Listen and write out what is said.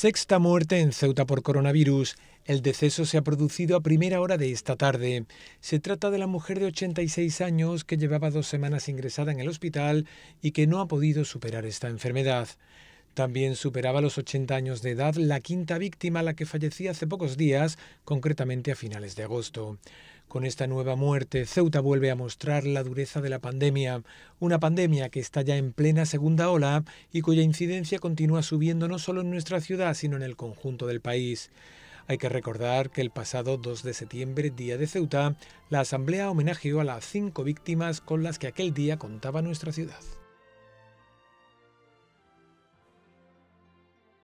Sexta muerte en Ceuta por coronavirus. El deceso se ha producido a primera hora de esta tarde. Se trata de la mujer de 86 años que llevaba dos semanas ingresada en el hospital y que no ha podido superar esta enfermedad. También superaba los 80 años de edad la quinta víctima, la que fallecía hace pocos días, concretamente a finales de agosto. Con esta nueva muerte, Ceuta vuelve a mostrar la dureza de la pandemia, una pandemia que está ya en plena segunda ola y cuya incidencia continúa subiendo no solo en nuestra ciudad, sino en el conjunto del país. Hay que recordar que el pasado 2 de septiembre, día de Ceuta, la Asamblea homenajeó a las cinco víctimas con las que aquel día contaba nuestra ciudad.